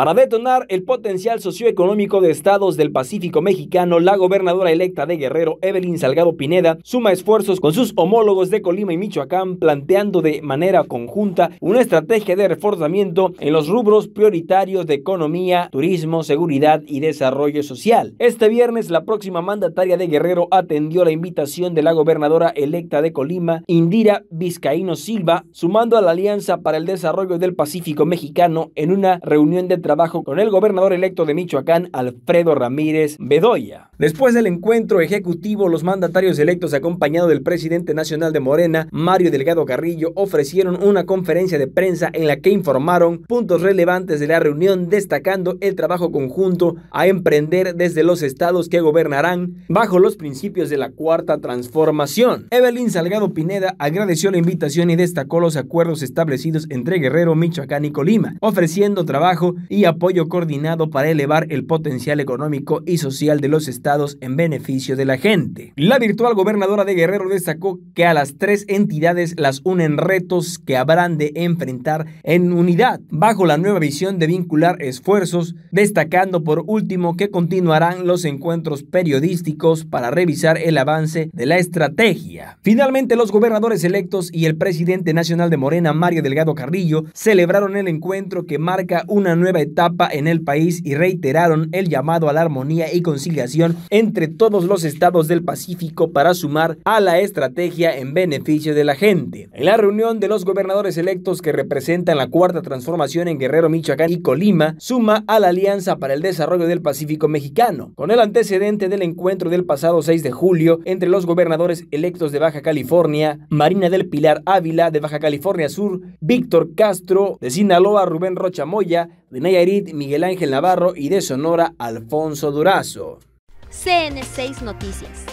Para detonar el potencial socioeconómico de estados del Pacífico mexicano, la gobernadora electa de Guerrero, Evelyn Salgado Pineda, suma esfuerzos con sus homólogos de Colima y Michoacán, planteando de manera conjunta una estrategia de reforzamiento en los rubros prioritarios de economía, turismo, seguridad y desarrollo social. Este viernes, la próxima mandataria de Guerrero atendió la invitación de la gobernadora electa de Colima, Indira Vizcaíno Silva, sumando a la Alianza para el Desarrollo del Pacífico Mexicano en una reunión de trabajo con el gobernador electo de Michoacán, Alfredo Ramírez Bedoya. Después del encuentro ejecutivo, los mandatarios electos, acompañado del presidente nacional de Morena, Mario Delgado Carrillo, ofrecieron una conferencia de prensa en la que informaron puntos relevantes de la reunión, destacando el trabajo conjunto a emprender desde los estados que gobernarán bajo los principios de la Cuarta Transformación. Evelyn Salgado Pineda agradeció la invitación y destacó los acuerdos establecidos entre Guerrero, Michoacán y Colima, ofreciendo trabajo y apoyo coordinado para elevar el potencial económico y social de los estados en beneficio de la gente. La virtual gobernadora de Guerrero destacó que a las tres entidades las unen retos que habrán de enfrentar en unidad, bajo la nueva visión de vincular esfuerzos, destacando por último que continuarán los encuentros periodísticos para revisar el avance de la estrategia. Finalmente, los gobernadores electos y el presidente nacional de Morena, Mario Delgado Carrillo, celebraron el encuentro que marca una nueva etapa en el país y reiteraron el llamado a la armonía y conciliación entre todos los estados del Pacífico para sumar a la estrategia en beneficio de la gente. En la reunión de los gobernadores electos que representan la cuarta transformación en Guerrero, Michoacán y Colima, suma a la Alianza para el Desarrollo del Pacífico Mexicano, con el antecedente del encuentro del pasado 6 de julio entre los gobernadores electos de Baja California, Marina del Pilar Ávila de Baja California Sur, Víctor Castro de Sinaloa, Rubén Rocha Moya, de Nayarit, Miguel Ángel Navarro y de Sonora, Alfonso Durazo. CN6 Noticias,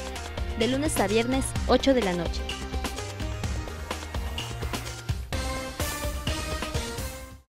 de lunes a viernes, 8 de la noche.